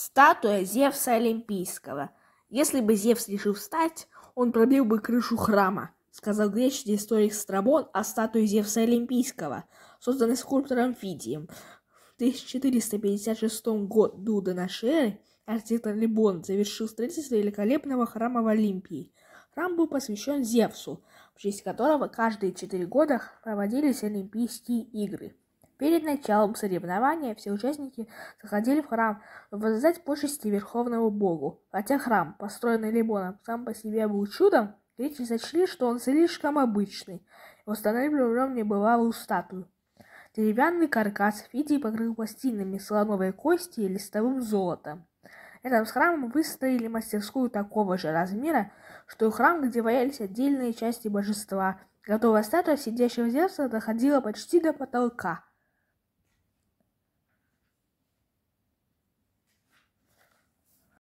Статуя Зевса Олимпийского. Если бы Зевс решил встать, он пробил бы крышу храма, сказал греческий историк Страбон о статуе Зевса Олимпийского, созданной скульптором Фидием. В 1456 году до нашей эры архитектор Либон завершил строительство великолепного храма в Олимпии. Храм был посвящен Зевсу, в честь которого каждые четыре года проводились Олимпийские игры. Перед началом соревнования все участники заходили в храм, чтобы воздать почести Верховному Богу. Хотя храм, построенный Лимоном, сам по себе был чудом, Греки сочли, что он слишком обычный, и устанавливали в нем небывалую статую. Деревянный каркас в виде покрыл пластинами слоновой кости и листовым золотом. Рядом с храмом выстроили мастерскую такого же размера, что и храм, где валялись отдельные части божества. Готовая статуя сидящего Зевса доходила почти до потолка –